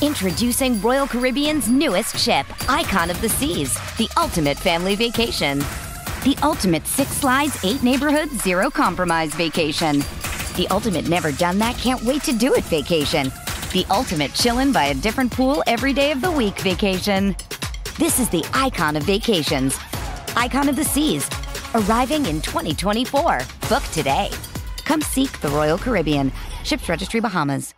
Introducing Royal Caribbean's newest ship, Icon of the Seas, the ultimate family vacation. The ultimate six slides, eight neighborhoods, zero compromise vacation. The ultimate never done that, can't wait to do it vacation. The ultimate chillin' by a different pool every day of the week vacation. This is the icon of vacations, icon of the seas, arriving in 2024. Book today. Come seek the Royal Caribbean. Ships Registry Bahamas.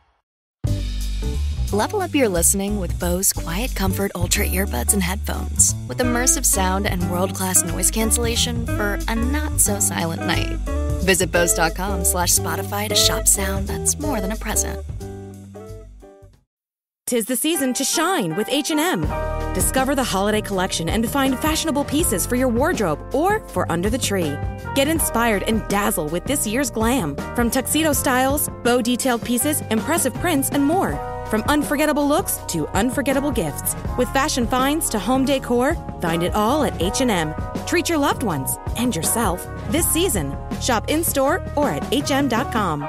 Level up your listening with Bose Quiet Comfort Ultra earbuds and headphones with immersive sound and world-class noise cancellation for a not-so-silent night. Visit Bose.com slash Spotify to shop sound that's more than a present. Tis the season to shine with H&M. Discover the holiday collection and find fashionable pieces for your wardrobe or for under the tree. Get inspired and dazzle with this year's glam from tuxedo styles, bow detailed pieces, impressive prints, and more. From unforgettable looks to unforgettable gifts, with fashion finds to home decor, find it all at H&M. Treat your loved ones and yourself this season. Shop in-store or at hm.com.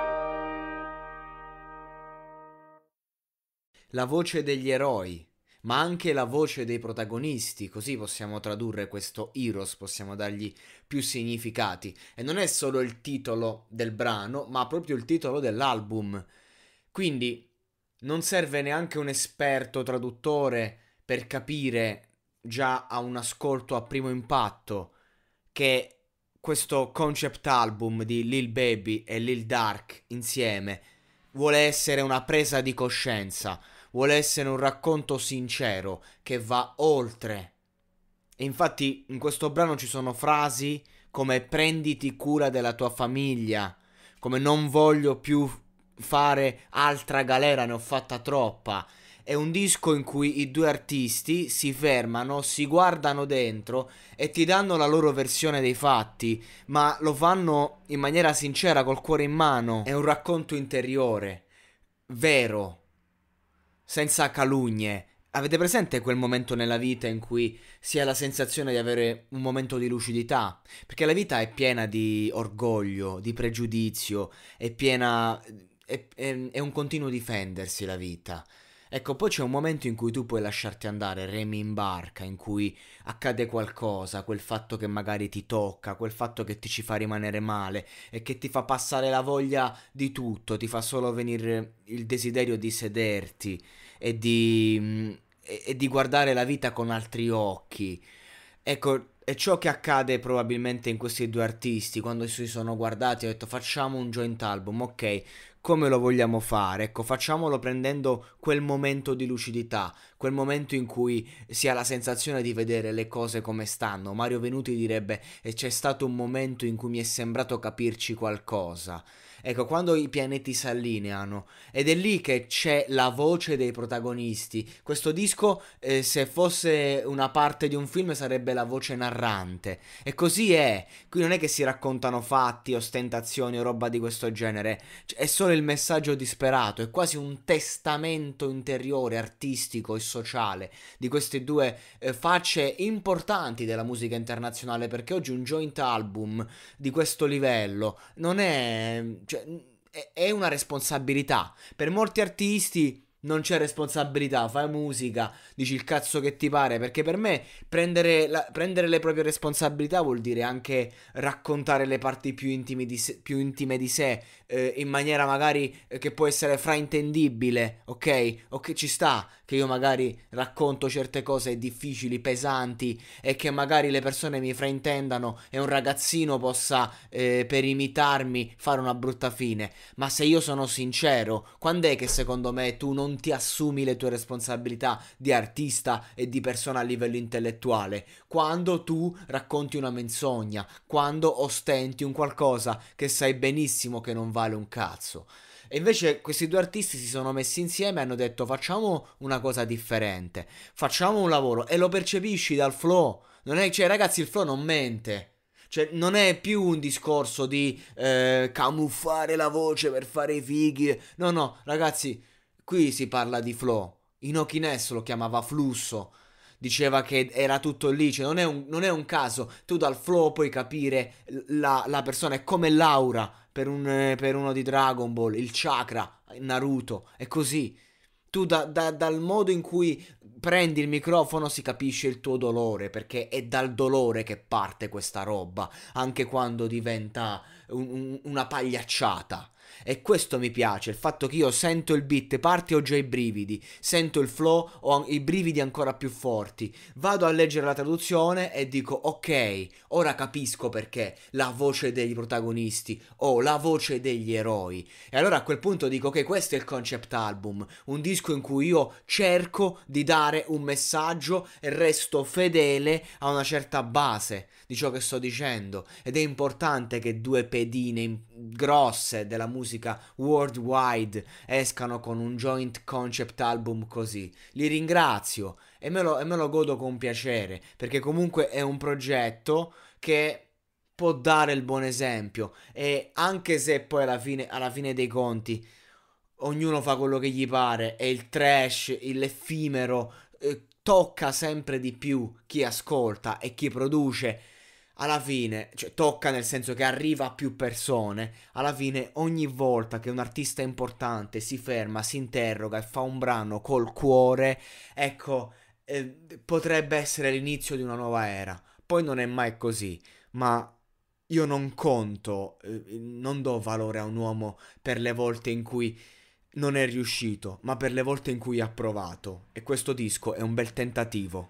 La voce degli eroi, ma anche la voce dei protagonisti, così possiamo tradurre questo Eros, possiamo dargli più significati. E non è solo il titolo del brano, ma proprio il titolo dell'album. Quindi non serve neanche un esperto traduttore per capire già a un ascolto a primo impatto che questo concept album di Lil Baby e Lil Dark insieme vuole essere una presa di coscienza, vuole essere un racconto sincero che va oltre. E infatti in questo brano ci sono frasi come prenditi cura della tua famiglia, come non voglio più fare altra galera, ne ho fatta troppa. È un disco in cui i due artisti si fermano, si guardano dentro e ti danno la loro versione dei fatti, ma lo fanno in maniera sincera, col cuore in mano. È un racconto interiore, vero, senza calugne. Avete presente quel momento nella vita in cui si ha la sensazione di avere un momento di lucidità? Perché la vita è piena di orgoglio, di pregiudizio, è piena è, è, è un continuo difendersi la vita. Ecco, poi c'è un momento in cui tu puoi lasciarti andare, remi in barca, in cui accade qualcosa, quel fatto che magari ti tocca, quel fatto che ti ci fa rimanere male e che ti fa passare la voglia di tutto, ti fa solo venire il desiderio di sederti e di, mm, e, e di guardare la vita con altri occhi. Ecco, è ciò che accade probabilmente in questi due artisti quando si sono guardati ho detto facciamo un joint album ok come lo vogliamo fare ecco facciamolo prendendo quel momento di lucidità quel momento in cui si ha la sensazione di vedere le cose come stanno Mario Venuti direbbe e c'è stato un momento in cui mi è sembrato capirci qualcosa ecco quando i pianeti si allineano ed è lì che c'è la voce dei protagonisti questo disco eh, se fosse una parte di un film sarebbe la voce narrativa narrante. E così è. Qui non è che si raccontano fatti, ostentazioni o roba di questo genere. Cioè, è solo il messaggio disperato, è quasi un testamento interiore, artistico e sociale di queste due eh, facce importanti della musica internazionale. Perché oggi un joint album di questo livello non è. Cioè, è una responsabilità. Per molti artisti non c'è responsabilità, fai musica, dici il cazzo che ti pare, perché per me prendere, la, prendere le proprie responsabilità vuol dire anche raccontare le parti più intime di sé, intime di sé eh, in maniera magari eh, che può essere fraintendibile, ok? O che ci sta che io magari racconto certe cose difficili, pesanti e che magari le persone mi fraintendano e un ragazzino possa eh, per imitarmi fare una brutta fine, ma se io sono sincero, quando è che secondo me tu non ti assumi le tue responsabilità di artista e di persona a livello intellettuale, quando tu racconti una menzogna, quando ostenti un qualcosa che sai benissimo che non vale un cazzo. E invece questi due artisti si sono messi insieme e hanno detto facciamo una cosa differente, facciamo un lavoro e lo percepisci dal flow. Non è, cioè ragazzi il flow non mente. Cioè, non è più un discorso di eh, camuffare la voce per fare i fighi. No, no, ragazzi, Qui si parla di flow. Inoki lo chiamava flusso. Diceva che era tutto lì, cioè non è un, non è un caso. Tu dal flow puoi capire la, la persona, è come l'aura per, un, per, uno di Dragon Ball, il chakra, Naruto, è così. Tu da, da, dal modo in cui prendi il microfono si capisce il tuo dolore, perché è dal dolore che parte questa roba, anche quando diventa un, una pagliacciata. E questo mi piace, il fatto che io sento il beat, parte ho già i brividi, sento il flow, ho i brividi ancora più forti, vado a leggere la traduzione e dico ok, ora capisco perché la voce dei protagonisti o la voce degli eroi. E allora a quel punto dico che okay, questo è il concept album, un disco in cui io cerco di dare un messaggio e resto fedele a una certa base di ciò che sto dicendo ed è importante che due pezzi pedine grosse della musica worldwide escano con un joint concept album così. Li ringrazio e me lo, e me lo godo con piacere perché comunque è un progetto che può dare il buon esempio e anche se poi alla fine, alla fine dei conti ognuno fa quello che gli pare e il trash, l'effimero eh, tocca sempre di più chi ascolta e chi produce alla fine, cioè tocca nel senso che arriva a più persone, alla fine ogni volta che un artista importante si ferma, si interroga e fa un brano col cuore, ecco, eh, potrebbe essere l'inizio di una nuova era. Poi non è mai così, ma io non conto, eh, non do valore a un uomo per le volte in cui non è riuscito, ma per le volte in cui ha provato. E questo disco è un bel tentativo.